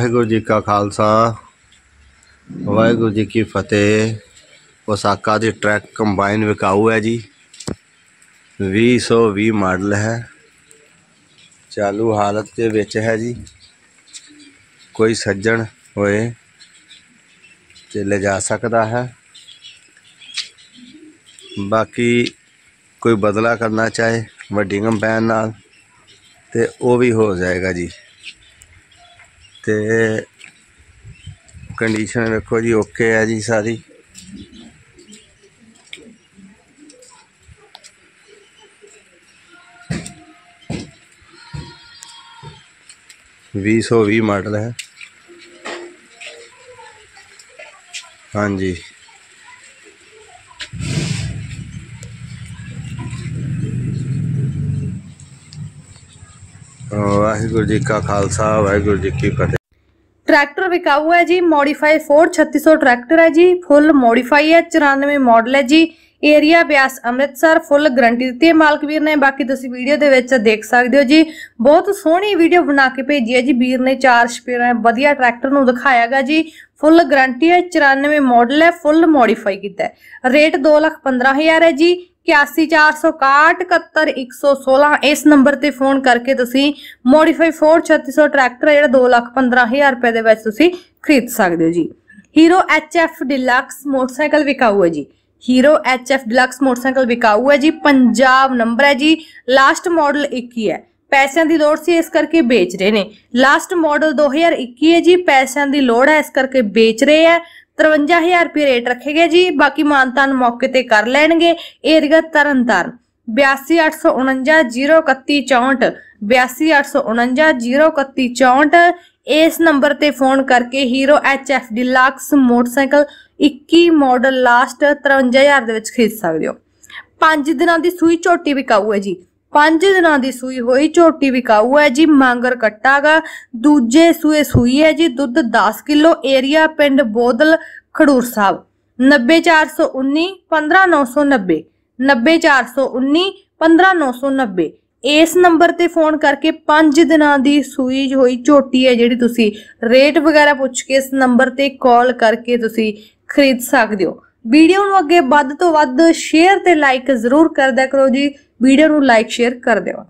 ਵਾਹਿਗੁਰੂ ਜੀ ਕਾ ਖਾਲਸਾ ਵਾਹਿਗੁਰੂ ਜੀ ਕੀ ਫਤਿਹ ਉਸਾਕਾ ਦੀ ਟਰੈਕ ਕੰਬਾਈਨ ਵਿਕਾਊ ਹੈ ਜੀ 2020 ਮਾਡਲ ਹੈ ਚਾਲੂ ਹਾਲਤ ਦੇ ਵਿੱਚ ਹੈ ਜੀ ਕੋਈ ਸੱਜਣ ਹੋਏ ਤੇ ਲੈ ਜਾ ਸਕਦਾ ਹੈ ਬਾਕੀ ਕੋਈ ਬਦਲਾ ਕਰਨਾ ਚਾਹੇ ਵੱਡੀ ਕੰਬਾਈਨ ਨਾਲ ਤੇ ਉਹ ਵੀ ਹੋ ਜਾਏਗਾ ਜੀ ਤੇ ਕੰਡੀਸ਼ਨ ਵੇਖੋ ਜੀ ਓਕੇ ਹੈ ਜੀ ਸਾਰੀ ਵੀ ਮਾਡਲ ਹੈ ਹਾਂਜੀ ਵਾਹਿਗੁਰੂ ਜੀ ਕਾ ਖਾਲਸਾ ਵਾਹਿਗੁਰੂ ਜੀ ਕੀ ਫਤਿਹ ਟਰੈਕਟਰ ਵਿਕਾਊ ਹੈ ਜੀ ਮੋਡੀਫਾਈ ਫੋਰਡ 3600 ਟਰੈਕਟਰ ਹੈ ਜੀ ਫੁੱਲ ਮੋਡੀਫਾਈ ਹੈ 94 ਮਾਡਲ ਹੈ ਜੀ area Beas Amritsar full guarantee ਦਿੱਤੀ ਹੈ ਮਾਲਕ ਵੀਰ ਨੇ ਬਾਕੀ ਤੁਸੀਂ ਵੀਡੀਓ ਦੇ ਵਿੱਚ ਦੇਖ ਸਕਦੇ ਹੋ ਜੀ ਬਹੁਤ ਸੋਹਣੀ ਵੀਡੀਓ ਬਣਾ ਕੇ ਭੇਜੀ ਹੈ ਜੀ ਵੀਰ ਨੇ ਚਾਰ ਹੈ ਵਧੀਆ ਟਰੈਕਟਰ ਨੂੰ ਦਿਖਾਇਆਗਾ ਜੀ ਫੁੱਲ ਗਰੰਟੀ ਹੈ 94 ਮਾਡਲ ਹੈ ਫੁੱਲ ਮੋਡੀਫਾਈ ਕੀਤਾ ਹੈ ਰੇਟ 215000 ਹੈ ਜੀ 8116 ਇਸ ਨੰਬਰ ਤੇ ਫੋਨ ਕਰਕੇ ਤੁਸੀਂ ਮੋਡੀਫਾਈ ਫੋਰਡ 3600 ਟਰੈਕਟਰ ਜਿਹੜਾ 215000 ਰੁਪਏ ਦੇ ਵਿੱਚ ਤੁਸੀਂ ਖਰੀਦ ਸਕਦੇ ਹੋ ਜੀ ਹੀਰੋ ਐਫ ਡਿਲਕਸ ਮੋਟਰਸਾਈਕਲ ਵਿਕਾਊ ਹੈ ਜੀ ਹੀਰੋ ਐਫ ਡਿਲਕਸ ਮੋਟਰਸਾਈਕਲ ਵਿਕਾਊ ਹੈ ਜੀ ਪੰਜਾਬ ਨੰਬਰ ਹੈ ਜੀ ਲਾਸਟ ਮਾਡਲ ਹੀ ਹੈ ਪੈਸਿਆਂ ਦੀ ਲੋੜ ਸੀ ਇਸ ਕਰਕੇ ਵੇਚ ਰਹੇ ਨੇ ਲਾਸਟ ਮਾਡਲ 2021 ਹੈ ਜੀ ਪੈਸਿਆਂ ਦੀ ਲੋੜ ਹੈ ਇਸ ਕਰਕੇ ਵੇਚ ਰਹੇ ਆ 53000 ਰੁਪਏ ਰੇਟ ਰੱਖੇ ਗਏ ਜੀ ਬਾਕੀ ਮਾਨਤਾਨ ਮੌਕੇ ਤੇ ਕਰ ਲੈਣਗੇ ਏਰੀਆ ਤਰਨਤਾਰਨ 8284903164 8284903164 ਇਸ ਨੰਬਰ ਤੇ ਫੋਨ ਕਰਕੇ Hero HF Deluxe motorcycle 21 model last 53000 ਦੇ ਵਿੱਚ ਖਰੀਦ ਸਕਦੇ ਹੋ 5 ਦਿਨਾਂ ਦੀ ਸੂਈ ਝੋਟੀ ਵਿਕਾਊ ਹੈ ਜੀ ਪੰਜ ਦਿਨਾਂ ਦੀ ਸੂਈ ਹੋਈ ਝੋਟੀ ਵਿਕਾਊ ਹੈ ਜੀ ਮੰਗਰ ਕੱਟਾਗਾ ਦੂਜੇ ਸੂਏ ਸੂਈ ਹੈ ਜੀ ਦੁੱਧ 10 ਕਿਲੋ ਏਰੀਆ ਪਿੰਡ ਬੋਦਲ ਖੜੂਰ ਸਾਹਿਬ 90419 15990 90419 15990 ਇਸ ਨੰਬਰ ਤੇ ਫੋਨ ਕਰਕੇ 5 ਦਿਨਾਂ ਦੀ ਸੂਈ ਹੋਈ ਝੋਟੀ ਹੈ ਜਿਹੜੀ ਤੁਸੀਂ ਰੇਟ ਵਗੈਰਾ ਪੁੱਛ ਕੇ ਇਸ ਨੰਬਰ ਤੇ ਕਾਲ ਕਰਕੇ ਤੁਸੀਂ ਖਰੀਦ ਸਕਦੇ ਹੋ ਵੀਡੀਓ ਨੂੰ ਅੱਗੇ ਵੱਧ ਤੋਂ ਵੱਧ ਸ਼ੇਅਰ ਤੇ ਲਾਈਕ ਜ਼ਰੂਰ ਕਰਦਿਆ ਕਰੋ ਜੀ ਵੀਡੀਓ ਨੂੰ ਲਾਈਕ ਸ਼ੇਅਰ ਕਰ ਦਿਓ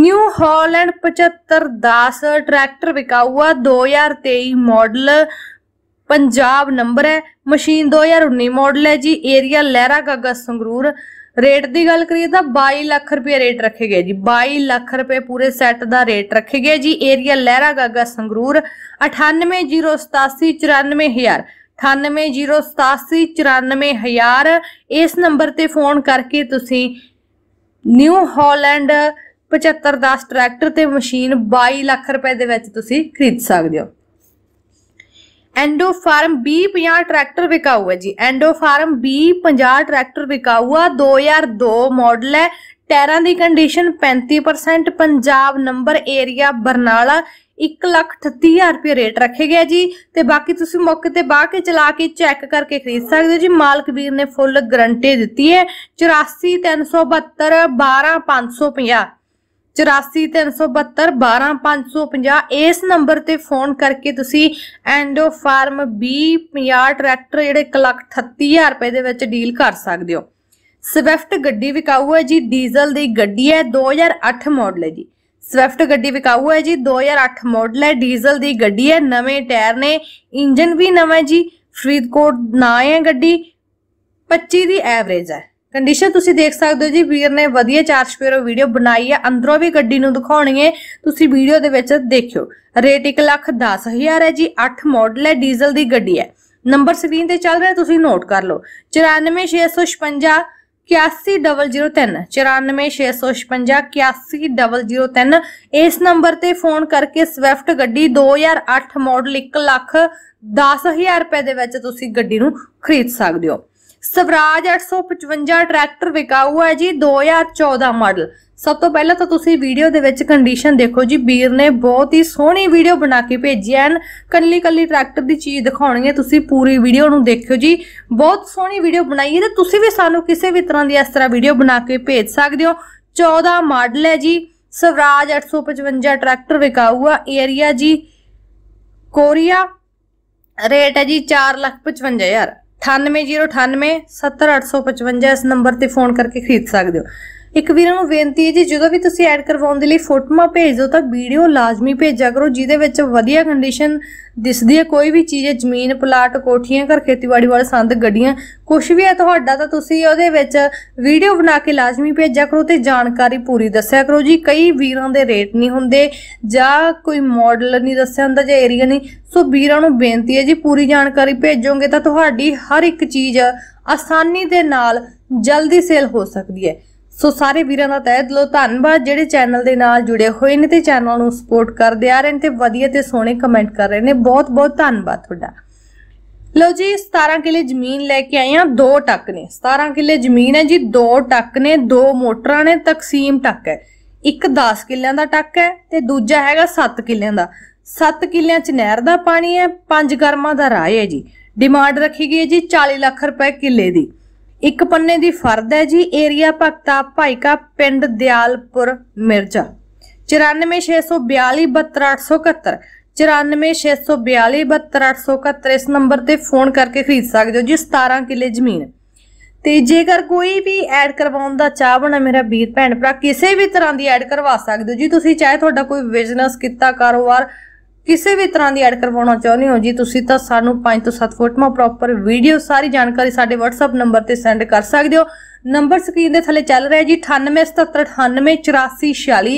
ਨਿਊ ਹਾਲੈਂਡ 7510 ਟਰੈਕਟਰ ਵਿਕਾਊਆ 2023 ਮਾਡਲ ਪੰਜਾਬ ਨੰਬਰ ਹੈ ਮਸ਼ੀਨ 2019 ਮਾਡਲ ਹੈ ਜੀ area Lehragaga Sangrur rate ਦੀ ਗੱਲ ਕਰੀਏ ਤਾਂ 22 ਲੱਖ ਰੁਪਏ ਰੇਟ ਰੱਖੇ ਗਏ ਜੀ 22 ਲੱਖ ਰੁਪਏ ਪੂਰੇ ਸੈੱਟ ਦਾ ਰੇਟ ਰੱਖੇ ਗਏ ਜੀ ਏਰੀਆ ਲਹਿਰਾ ਗਾਗਾ ਸੰਗਰੂਰ 98087494000 9807894000 ਇਸ ਨੰਬਰ ਤੇ ਫੋਨ ਕਰਕੇ ਤੁਸੀਂ ਨਿਊ ਹਾਲੈਂਡ 75 ਟਰੈਕਟਰ ਤੇ ਮਸ਼ੀਨ 22 ਲੱਖ ਰੁਪਏ ਦੇ ਵਿੱਚ ਤੁਸੀਂ ਖਰੀਦ ਸਕਦੇ ਹੋ ਐਂਡੋ ਫਾਰਮ B50 ਟਰੈਕਟਰ ਵਿਕਾਊ ਹੈ ਜੀ ਐਂਡੋ ਫਾਰਮ B50 ਟਰੈਕਟਰ ਵਿਕਾਊ ਆ 2002 ਮਾਡਲ ਹੈ ਟਾਇਰਾਂ ਦੀ condition 35% Punjab number area Barnala 138000 ਰੁਪਏ ਰੇਟ ਰੱਖੇ ਗਿਆ ਜੀ ਤੇ ਬਾਕੀ ਤੁਸੀਂ ਮੌਕੇ ਤੇ ਬਾਹ ਕੇ ਚਲਾ ਕੇ ਚੈੱਕ ਕਰਕੇ ਖਰੀਦ ਸਕਦੇ ਹੋ ਜੀ ਮਾਲਕ ਵੀਰ ਨੇ ਫੁੱਲ ਗਰੰਟੀ ਦਿੱਤੀ ਹੈ 84,372,12,550 8437122550 ਇਸ ਨੰਬਰ ਤੇ ਫੋਨ ਕਰਕੇ ਤੁਸੀਂ ਐਂਡੋ ਫਾਰਮ B50 ਟਰੈਕਟਰ ਜਿਹੜੇ 138000 ਰੁਪਏ ਦੇ ਵਿੱਚ ਡੀਲ ਕਰ ਸਕਦੇ ਹੋ ਸਵਿਫਟ ਗੱਡੀ ਵਿਕਾਊ ਹੈ ਜੀ ਡੀਜ਼ਲ ਦੀ ਗੱਡੀ ਹੈ 2008 ਮਾਡਲ ਹੈ ਜੀ ਸਵਿਫਟ ਗੱਡੀ ਵਿਕਾਊ ਹੈ ਜੀ 2008 ਮਾਡਲ ਹੈ ਡੀਜ਼ਲ ਦੀ ਗੱਡੀ ਹੈ ਨਵੇਂ ਟਾਇਰ ਨੇ ਇੰਜਨ ਵੀ ਨਵਾਂ ਜੀ ਫਰੀਦਕੋਟ ਨਾ ਹੈ ਗੱਡੀ 25 ਦੀ ਐਵਰੇਜ ਹੈ ਕੰਡੀਸ਼ਨ ਤੁਸੀਂ ਦੇਖ ਸਕਦੇ ਹੋ ਜੀ ਵੀਰ ਨੇ ਵਧੀਆ ਚਾਰ ਸਪੇਰੋ ਵੀਡੀਓ ਬਣਾਈ ਹੈ ਅੰਦਰੋਂ ਵੀ ਗੱਡੀ ਨੂੰ ਦਿਖਾਉਣੀ ਹੈ ਤੁਸੀਂ ਵੀਡੀਓ ਦੇ ਵਿੱਚ ਦੇਖਿਓ ਰੇਟ 1 ਲੱਖ 10000 ਹੈ ਜੀ 8 ਮਾਡਲ ਹੈ ਡੀਜ਼ਲ ਦੀ ਗੱਡੀ ਹੈ ਨੰਬਰ ਸਕਰੀਨ ਤੇ ਚੱਲ ਰਿਹਾ ਤੁਸੀਂ ਨੋਟ ਕਰ ਲਓ 94656 81003 ਇਸ ਨੰਬਰ ਤੇ ਫੋਨ ਕਰਕੇ ਸਵਿਫਟ ਗੱਡੀ 2008 ਮਾਡਲ 1 ਲੱਖ 10000 ਰੁਪਏ ਦੇ ਵਿੱਚ ਤੁਸੀਂ ਗੱਡੀ ਨੂੰ ਖਰੀਦ ਸਕਦੇ ਹੋ ਸਵਰਾਜ 855 ਟਰੈਕਟਰ ਵਿਕਾਊ ਹੈ ਜੀ 2014 ਮਾਡਲ ਸਭ ਤੋਂ ਪਹਿਲਾਂ ਤਾਂ ਤੁਸੀਂ ਵੀਡੀਓ ਦੇ ਵਿੱਚ ਕੰਡੀਸ਼ਨ ਦੇਖੋ ਜੀ ਵੀਰ ਨੇ ਬਹੁਤ ਹੀ ਸੋਹਣੀ ਵੀਡੀਓ ਬਣਾ ਕੇ ਭੇਜੀ ਐਨ ਕੱਲੀ ਕੱਲੀ ਟਰੈਕਟਰ ਦੀ ਚੀਜ਼ ਦਿਖਾਉਣੀ ਹੈ ਤੁਸੀਂ ਪੂਰੀ ਵੀਡੀਓ ਨੂੰ ਦੇਖਿਓ ਜੀ ਬਹੁਤ ਸੋਹਣੀ ਵੀਡੀਓ ਬਣਾਈ ਹੈ ਤੇ ਤੁਸੀਂ ਵੀ ਸਾਨੂੰ ਕਿਸੇ ਵੀ ਤਰ੍ਹਾਂ ਦੀ ਇਸ ਤਰ੍ਹਾਂ ਵੀਡੀਓ ਬਣਾ ਕੇ ਭੇਜ ਸਕਦੇ ਹੋ 14 ਮਾਡਲ ਹੈ ਜੀ ਸਵਰਾਜ 855 ਟਰੈਕਟਰ ਵਿਕਾਊ ਆ ਏਰੀਆ ਜੀ ਕੋਰੀਆ ਰੇਟ ਹੈ ਜੀ 455000 9809870855 ਇਸ ਨੰਬਰ ਤੇ ਫੋਨ ਕਰਕੇ ਖਰੀਦ ਸਕਦੇ ਹੋ ਇੱਕ ਵੀਰਾਂ ਨੂੰ ਬੇਨਤੀ ਹੈ ਜੀ ਜਦੋਂ ਵੀ ਤੁਸੀਂ ਐਡ ਕਰਵਾਉਣ ਦੇ ਲਈ ਫੋਟੋਆਂ ਭੇਜ ਦਿਓ ਤਾਂ ਵੀਡੀਓ ਲਾਜ਼ਮੀ ਭੇਜਿਆ ਕਰੋ ਜਿਹਦੇ ਵਿੱਚ ਵਧੀਆ ਕੰਡੀਸ਼ਨ ਦਿਸਦੀ ਹੈ ਕੋਈ ਵੀ ਚੀਜ਼ ਹੈ ਜ਼ਮੀਨ ਪਲਾਟ ਕੋਠੀਆਂ ਘਰ ਖੇਤੀਬਾੜੀ ਵਾਲੇ ਸੰਦ ਗੱਡੀਆਂ ਕੁਝ ਵੀ ਹੈ ਤੁਹਾਡਾ ਤਾਂ ਤੁਸੀਂ ਉਹਦੇ ਵਿੱਚ ਵੀਡੀਓ ਬਣਾ ਕੇ ਲਾਜ਼ਮੀ ਭੇਜਿਆ ਕਰੋ ਤੇ ਜਾਣਕਾਰੀ ਪੂਰੀ ਦੱਸਿਆ ਕਰੋ ਜੀ ਕਈ ਵੀਰਾਂ ਦੇ ਰੇਟ ਨਹੀਂ ਹੁੰਦੇ ਜਾਂ ਕੋਈ ਮਾਡਲ ਨਹੀਂ ਦੱਸਿਆ ਹੁੰਦਾ ਜਾਂ ਏਰੀਆ ਨਹੀਂ ਸੋ ਵੀਰਾਂ ਨੂੰ ਬੇਨਤੀ ਹੈ ਜੀ ਪੂਰੀ ਜਾਣਕਾਰੀ ਭੇਜੋਗੇ ਤਾਂ ਤੁਹਾਡੀ ਹਰ ਇੱਕ ਚੀਜ਼ ਆਸਾਨੀ ਦੇ ਨਾਲ ਜਲਦੀ ਸੇਲ ਹੋ ਸਕਦੀ ਹੈ ਸੋ ਸਾਰੇ ਵੀਰਾਂ ਦਾ ਤਹਿ ਦਿਲੋਂ ਧੰਨਵਾਦ ਜਿਹੜੇ ਚੈਨਲ ਦੇ ਨਾਲ ਜੁੜੇ ਹੋਏ ਨੇ ਤੇ ਚੈਨਲ ਨੂੰ ਸਪੋਰਟ ਕਰਦੇ ਆ ਰਹੇ ਨੇ ਤੇ ਵਧੀਆ ਤੇ ਸੋਹਣੇ ਕਮੈਂਟ ਕਰ ਰਹੇ ਨੇ ਬਹੁਤ ਬਹੁਤ ਧੰਨਵਾਦ ਤੁਹਾਡਾ ਲੋ ਜੀ 17 ਕਿੱਲੇ ਜ਼ਮੀਨ ਲੈ ਕੇ ਆਏ ਆ ਦੋ ਟੱਕ ਨੇ 17 ਕਿੱਲੇ ਜ਼ਮੀਨ ਹੈ ਜੀ ਦੋ ਟੱਕ ਨੇ ਦੋ ਮੋਟਰਾਂ ਨੇ ਤਕਸੀਮ ਟੱਕ ਹੈ ਇੱਕ 10 ਕਿੱਲਿਆਂ ਦਾ ਟੱਕ ਹੈ ਤੇ ਦੂਜਾ ਹੈਗਾ 7 ਕਿੱਲਿਆਂ ਦਾ 7 ਕਿੱਲਿਆਂ 'ਚ ਨਹਿਰ ਦਾ ਪਾਣੀ ਹੈ 5 ਗਰਮਾਂ ਦਾ ਰਾਏ ਹੈ ਜੀ ਡਿਮਾਂਡ ਰੱਖੀ ਗਈ ਹੈ ਜੀ 40 ਲੱਖ ਰੁਪਏ ਕਿੱਲੇ ਦੀ ਇੱਕ ਪੰਨੇ ਦੀ ਫਰਦ ਹੈ ਜੀ ਏਰੀਆ ਭਗਤਾ ਭਾਈਕਾ ਪਿੰਡ ਦਿਆਲਪੁਰ ਮਿਰਜਾ 9462723871 9462723871 ਇਸ ਨੰਬਰ ਤੇ ਫੋਨ ਕਰਕੇ ਖਰੀਦ ਸਕਦੇ ਹੋ ਜੀ 17 ਕਿੱਲੇ ਜ਼ਮੀਨ ਤੇ ਜੇਕਰ ਕੋਈ ਵੀ ਐਡ ਕਰਵਾਉਣ ਦਾ ਚਾਹਵਣਾ ਮੇਰਾ ਵੀਰ ਭੈਣ ਭਰਾ ਕਿਸੇ ਵੀ ਤਰ੍ਹਾਂ ਦੀ ਐਡ ਕਰਵਾ ਸਕਦੇ ਹੋ ਜੀ ਤੁਸੀਂ ਚਾਹੇ ਤੁਹਾਡਾ ਕੋਈ ਬਿਜ਼ਨਸ ਕੀਤਾ ਕਾਰੋਬਾਰ ਕਿਸੇ ਵੀ ਤਰ੍ਹਾਂ ਦੀ ਐਡ ਕਰਵਾਉਣਾ ਚਾਹੁੰਦੇ ਹੋ ਜੀ ਤੁਸੀਂ ਤਾਂ ਸਾਨੂੰ 5 ਤੋਂ 7 ਫੋਟੋਆਂ ਪ੍ਰੋਪਰ ਵੀਡੀਓ ਸਾਰੀ ਜਾਣਕਾਰੀ ਸਾਡੇ WhatsApp ਨੰਬਰ ਤੇ ਸੈਂਡ ਕਰ ਸਕਦੇ ਹੋ ਨੰਬਰ ਸਕਰੀਨ ਦੇ ਥੱਲੇ ਚੱਲ ਰਿਹਾ ਜੀ 9877988446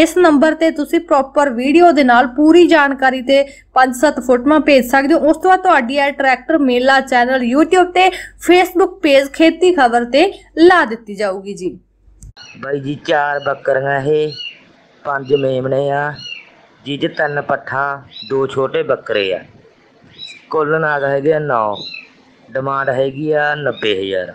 ਇਸ ਨੰਬਰ ਤੇ ਤੁਸੀਂ ਪ੍ਰੋਪਰ ਵੀਡੀਓ ਦੇ ਨਾਲ ਪੂਰੀ ਜਾਣਕਾਰੀ ਤੇ 5-7 ਫੋਟੋਆਂ ਭੇਜ ਸਕਦੇ ਹੋ ਉਸ ਤੋਂ ਬਾਅਦ ਤੁਹਾਡੀ ਐ ਟਰੈਕਟਰ ਮੇਲਾ ਚੈਨਲ YouTube ਤੇ Facebook ਪੇਜ ਖੇਤੀ ਖਬਰ ਤੇ ਲਾ ਦਿੱਤੀ ਜਾਊਗੀ ਜੀ ਬਾਈ ਜੀ ਚਾਰ ਬੱਕਰੀਆਂ ਇਹ ਪੰਜ ਮੇਮਣੇ ਆ ਜਿਹਦੇ ਤਿੰਨ ਪੱਠਾ ਦੋ ਛੋਟੇ ਬੱਕਰੇ ਆ ਕੁੱਲ ਨਾਗ ਹੈਗੇ ਆ 9 ਡਿਮਾਂਡ ਹੈਗੀ ਆ 90000